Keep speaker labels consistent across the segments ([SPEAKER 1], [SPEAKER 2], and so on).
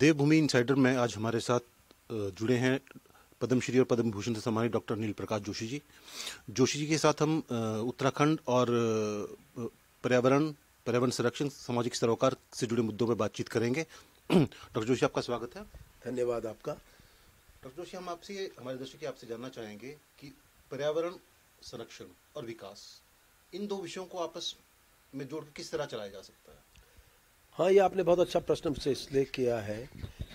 [SPEAKER 1] देवभूमि insider में आज हमारे साथ जुड़े हैं पद्मश्री और पद्म भूषण से सम्मानित डॉक्टर नील प्रकाश जोशी जी जोशी जी के साथ हम उत्तराखंड और पर्यावरण पर्यावरण संरक्षण सामाजिक सरोकार से जुड़े मुद्दों पर बातचीत करेंगे डॉक्टर जोशी आपका स्वागत है धन्यवाद आपका डॉक्टर जोशी हम आपसे हमारे दर्शक आपसे जानना चाहेंगे कि पर्यावरण संरक्षण और विकास इन दो विषयों को आपस में जोड़ किस तरह चलाया जा सकता है
[SPEAKER 2] हाँ ये आपने बहुत अच्छा प्रश्न से इसलिए किया है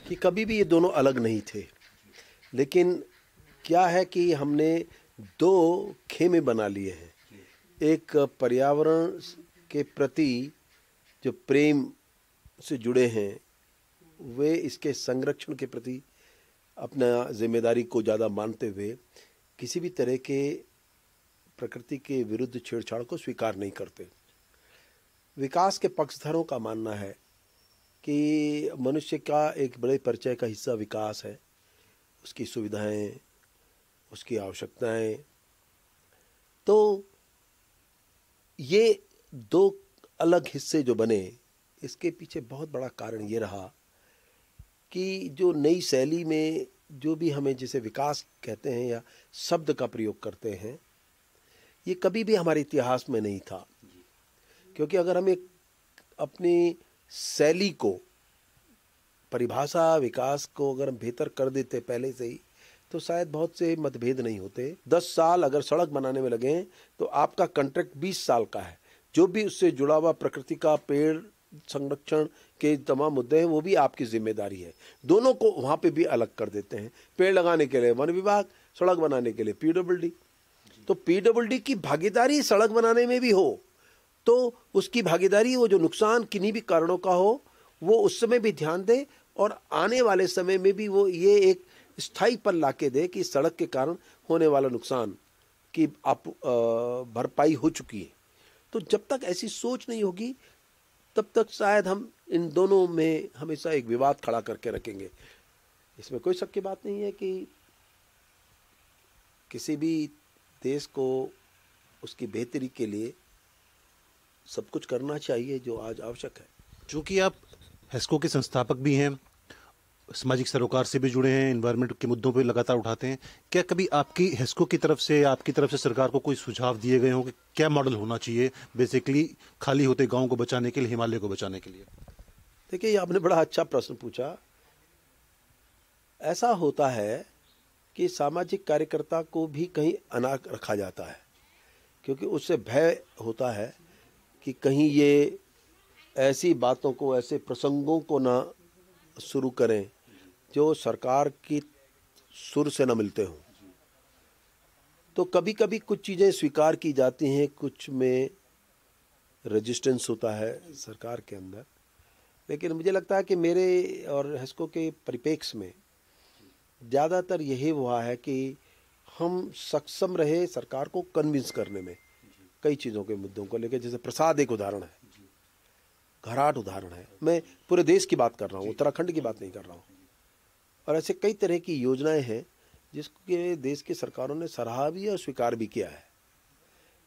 [SPEAKER 2] कि कभी भी ये दोनों अलग नहीं थे लेकिन क्या है कि हमने दो खेमे बना लिए हैं एक पर्यावरण के प्रति जो प्रेम से जुड़े हैं वे इसके संरक्षण के प्रति अपना जिम्मेदारी को ज़्यादा मानते हुए किसी भी तरह के प्रकृति के विरुद्ध छेड़छाड़ को स्वीकार नहीं करते विकास के पक्षधरों का मानना है कि मनुष्य का एक बड़े परिचय का हिस्सा विकास है उसकी सुविधाएं उसकी आवश्यकताएं तो ये दो अलग हिस्से जो बने इसके पीछे बहुत बड़ा कारण ये रहा कि जो नई शैली में जो भी हमें जिसे विकास कहते हैं या शब्द का प्रयोग करते हैं ये कभी भी हमारे इतिहास में नहीं था क्योंकि अगर हम एक अपनी शैली को परिभाषा विकास को अगर हम बेहतर कर देते पहले से ही तो शायद बहुत से मतभेद नहीं होते दस साल अगर सड़क बनाने में लगे तो आपका कंट्रैक्ट बीस साल का है जो भी उससे जुड़ा हुआ प्रकृति का पेड़ संरक्षण के तमाम मुद्दे हैं वो भी आपकी जिम्मेदारी है दोनों को वहाँ पे भी अलग कर देते हैं पेड़ लगाने के लिए वन विभाग सड़क बनाने के लिए पी तो पी की भागीदारी सड़क बनाने में भी हो तो उसकी भागीदारी वो जो नुकसान किन्हीं भी कारणों का हो वो उस समय भी ध्यान दे और आने वाले समय में भी वो ये एक स्थायी पर ला दे कि सड़क के कारण होने वाला नुकसान की आप भरपाई हो चुकी है तो जब तक ऐसी सोच नहीं होगी तब तक शायद हम इन दोनों में हमेशा एक विवाद खड़ा करके रखेंगे इसमें कोई शक की बात नहीं है कि किसी भी देश को उसकी बेहतरी के लिए सब कुछ करना चाहिए जो आज आवश्यक है
[SPEAKER 1] चूंकि आप हेस्को के संस्थापक भी हैं सामाजिक सरोकार से भी जुड़े हैं इन्वायरमेंट के मुद्दों पर लगातार उठाते हैं क्या कभी आपकी हेस्को की तरफ से आपकी तरफ से सरकार को कोई सुझाव दिए गए हों कि क्या मॉडल होना चाहिए बेसिकली खाली होते गाँव को बचाने के लिए हिमालय को बचाने के लिए
[SPEAKER 2] देखिए आपने बड़ा अच्छा प्रश्न पूछा ऐसा होता है कि सामाजिक कार्यकर्ता को भी कहीं अनाक रखा जाता है क्योंकि उससे भय होता है कि कहीं ये ऐसी बातों को ऐसे प्रसंगों को ना शुरू करें जो सरकार की सुर से ना मिलते हों तो कभी कभी कुछ चीज़ें स्वीकार की जाती हैं कुछ में रेजिस्टेंस होता है सरकार के अंदर लेकिन मुझे लगता है कि मेरे और हस्को के परिपेक्ष में ज़्यादातर यही हुआ है कि हम सक्षम रहे सरकार को कन्विंस करने में कई चीज़ों के मुद्दों को लेकर जैसे प्रसाद एक उदाहरण है घराट उदाहरण है मैं पूरे देश की बात कर रहा हूँ उत्तराखंड की बात नहीं कर रहा हूँ और ऐसे कई तरह की योजनाएं हैं जिसके देश की सरकारों ने सराहा भी और स्वीकार भी किया है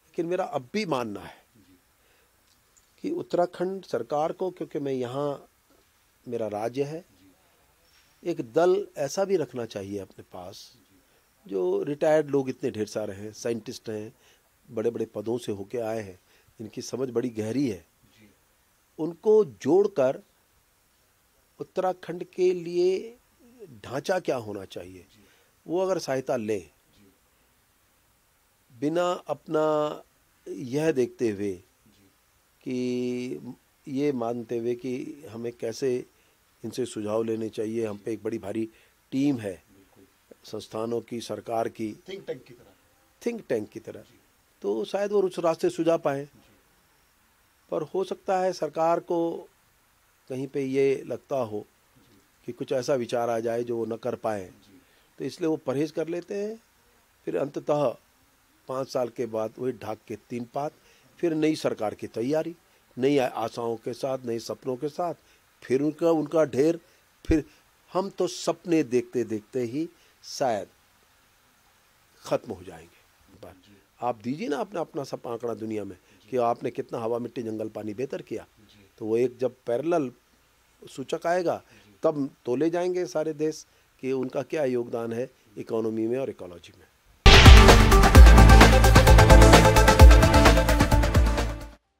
[SPEAKER 2] लेकिन मेरा अब भी मानना है कि उत्तराखंड सरकार को क्योंकि मैं यहाँ मेरा राज्य है एक दल ऐसा भी रखना चाहिए अपने पास जो रिटायर्ड लोग इतने ढेर सारे हैं साइंटिस्ट हैं बड़े बड़े पदों से होके आए हैं इनकी समझ बड़ी गहरी है उनको जोड़कर उत्तराखंड के लिए ढांचा क्या होना चाहिए वो अगर सहायता ले बिना अपना यह देखते हुए कि ये मानते हुए कि हमें कैसे इनसे सुझाव लेने चाहिए हम पे एक बड़ी भारी टीम है संस्थानों की सरकार की थिंक टैंक की तरह थिंक टैंक की तरह तो शायद वो उस रास्ते सुझा पाएँ पर हो सकता है सरकार को कहीं पे ये लगता हो कि कुछ ऐसा विचार आ जाए जो वो न कर पाए तो इसलिए वो परहेज कर लेते हैं फिर अंततः पाँच साल के बाद वही ढाक के तीन पात फिर नई सरकार की तैयारी नई आशाओं के साथ नए सपनों के साथ फिर उनका उनका ढेर फिर हम तो सपने देखते देखते ही शायद ख़त्म हो जाएंगे पर आप दीजिए ना अपना अपना सब आंकड़ा दुनिया में कि आपने कितना हवा मिट्टी जंगल पानी बेहतर किया तो वो एक जब पैरल सूचक आएगा तब तोले जाएंगे सारे देश कि उनका क्या योगदान है इकोनॉमी में और इकोलॉजी में